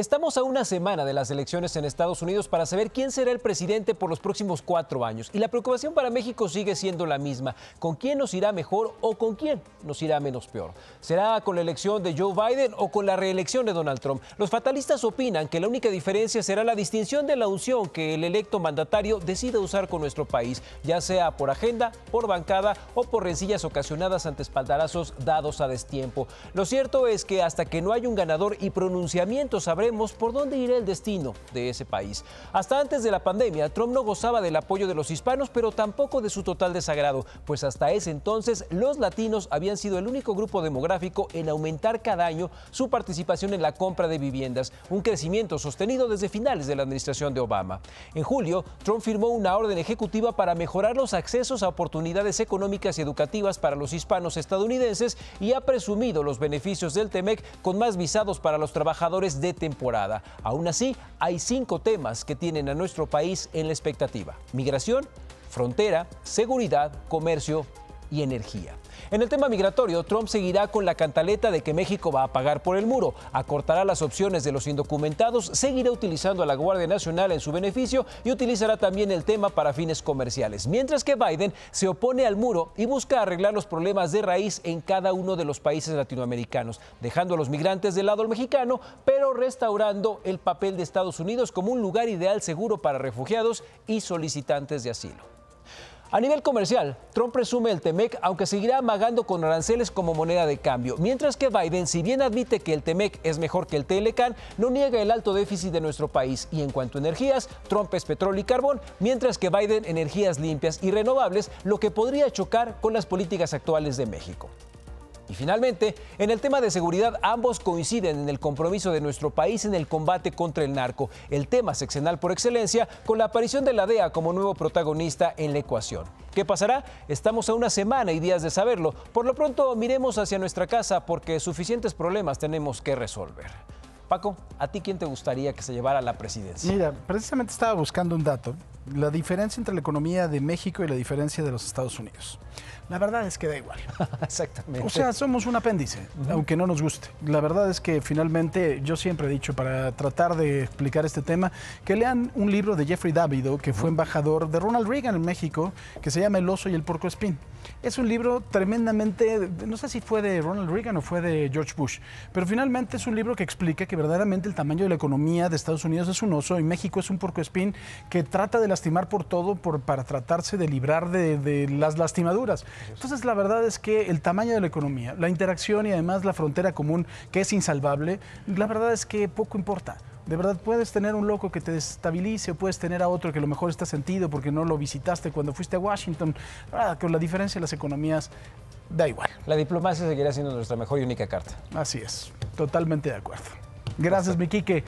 Estamos a una semana de las elecciones en Estados Unidos para saber quién será el presidente por los próximos cuatro años. Y la preocupación para México sigue siendo la misma. ¿Con quién nos irá mejor o con quién nos irá menos peor? ¿Será con la elección de Joe Biden o con la reelección de Donald Trump? Los fatalistas opinan que la única diferencia será la distinción de la unción que el electo mandatario decida usar con nuestro país, ya sea por agenda, por bancada o por rencillas ocasionadas ante espaldarazos dados a destiempo. Lo cierto es que hasta que no hay un ganador y pronunciamiento sabremos por dónde irá el destino de ese país. Hasta antes de la pandemia, Trump no gozaba del apoyo de los hispanos, pero tampoco de su total desagrado, pues hasta ese entonces los latinos habían sido el único grupo demográfico en aumentar cada año su participación en la compra de viviendas, un crecimiento sostenido desde finales de la administración de Obama. En julio, Trump firmó una orden ejecutiva para mejorar los accesos a oportunidades económicas y educativas para los hispanos estadounidenses y ha presumido los beneficios del TEMEC con más visados para los trabajadores de temporada Aún así, hay cinco temas que tienen a nuestro país en la expectativa. Migración, frontera, seguridad, comercio y energía. En el tema migratorio, Trump seguirá con la cantaleta de que México va a pagar por el muro, acortará las opciones de los indocumentados, seguirá utilizando a la Guardia Nacional en su beneficio y utilizará también el tema para fines comerciales, mientras que Biden se opone al muro y busca arreglar los problemas de raíz en cada uno de los países latinoamericanos, dejando a los migrantes del lado mexicano, pero restaurando el papel de Estados Unidos como un lugar ideal seguro para refugiados y solicitantes de asilo. A nivel comercial, Trump presume el TEMEC, aunque seguirá amagando con aranceles como moneda de cambio, mientras que Biden, si bien admite que el TEMEC es mejor que el TLCAN, no niega el alto déficit de nuestro país. Y en cuanto a energías, Trump es petróleo y carbón, mientras que Biden energías limpias y renovables, lo que podría chocar con las políticas actuales de México. Y finalmente, en el tema de seguridad, ambos coinciden en el compromiso de nuestro país en el combate contra el narco, el tema sexenal por excelencia, con la aparición de la DEA como nuevo protagonista en la ecuación. ¿Qué pasará? Estamos a una semana y días de saberlo. Por lo pronto, miremos hacia nuestra casa porque suficientes problemas tenemos que resolver. Paco, ¿a ti quién te gustaría que se llevara la presidencia? Mira, precisamente estaba buscando un dato la diferencia entre la economía de México y la diferencia de los Estados Unidos. La verdad es que da igual. Exactamente. O sea, somos un apéndice, aunque no nos guste. La verdad es que finalmente yo siempre he dicho para tratar de explicar este tema que lean un libro de Jeffrey Davido, que fue embajador de Ronald Reagan en México, que se llama El oso y el porco espín. Es un libro tremendamente, no sé si fue de Ronald Reagan o fue de George Bush, pero finalmente es un libro que explica que verdaderamente el tamaño de la economía de Estados Unidos es un oso y México es un porco espín que trata de las estimar por todo por, para tratarse de librar de, las lastimaduras. Entonces, la verdad es que el tamaño de la economía, la interacción y además la frontera común, que es insalvable, la verdad es que poco importa. De verdad, puedes tener un loco que te desestabilice, puedes tener a otro que a lo mejor está sentido porque no lo visitaste cuando fuiste a Washington. Ah, con la diferencia de las economías, da igual. La diplomacia seguirá siendo nuestra mejor y única carta. Así es, totalmente de acuerdo. Gracias, Miquique.